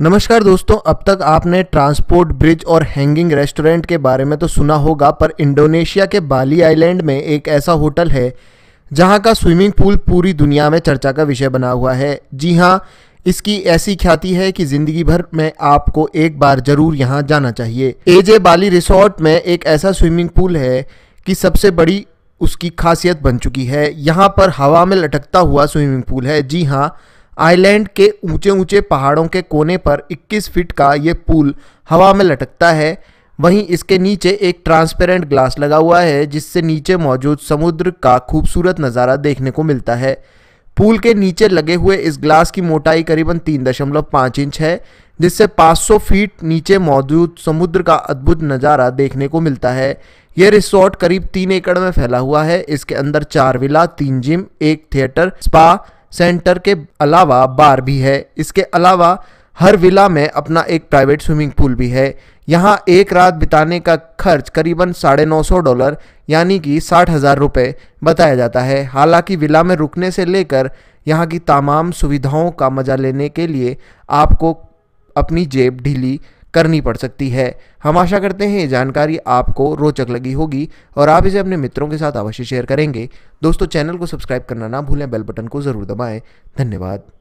नमस्कार दोस्तों अब तक आपने ट्रांसपोर्ट ब्रिज और हैंगिंग रेस्टोरेंट के बारे में तो सुना होगा पर इंडोनेशिया के बाली आइलैंड में एक ऐसा होटल है जहां का स्विमिंग पूल पूरी दुनिया में चर्चा का विषय बना हुआ है जी हां इसकी ऐसी ख्याति है कि जिंदगी भर में आपको एक बार जरूर यहाँ जाना चाहिए एजे बाली रिसोर्ट में एक ऐसा स्विमिंग पूल है कि सबसे बड़ी उसकी खासियत बन चुकी है यहाँ पर हवा में लटकता हुआ स्विमिंग पूल है जी हाँ आइलैंड के ऊंचे ऊंचे पहाड़ों के कोने पर 21 फीट का ये पुल हवा में लटकता है वहीं इसके नीचे एक ट्रांसपेरेंट ग्लास लगा हुआ है जिससे नीचे मौजूद समुद्र का खूबसूरत नज़ारा देखने को मिलता है पुल के नीचे लगे हुए इस ग्लास की मोटाई करीबन तीन दशमलव पाँच इंच है जिससे 500 फीट नीचे मौजूद समुद्र का अद्भुत नज़ारा देखने को मिलता है यह रिसोर्ट करीब तीन एकड़ में फैला हुआ है इसके अंदर चार विला तीन जिम एक थिएटर स्पा सेंटर के अलावा बार भी है इसके अलावा हर विला में अपना एक प्राइवेट स्विमिंग पूल भी है यहाँ एक रात बिताने का खर्च करीबन साढ़े नौ सौ डॉलर यानी कि साठ हज़ार रुपये बताया जाता है हालांकि विला में रुकने से लेकर यहाँ की तमाम सुविधाओं का मज़ा लेने के लिए आपको अपनी जेब ढीली करनी पड़ सकती है हम आशा करते हैं ये जानकारी आपको रोचक लगी होगी और आप इसे अपने मित्रों के साथ अवश्य शेयर करेंगे दोस्तों चैनल को सब्सक्राइब करना ना भूलें बेल बटन को ज़रूर दबाएं धन्यवाद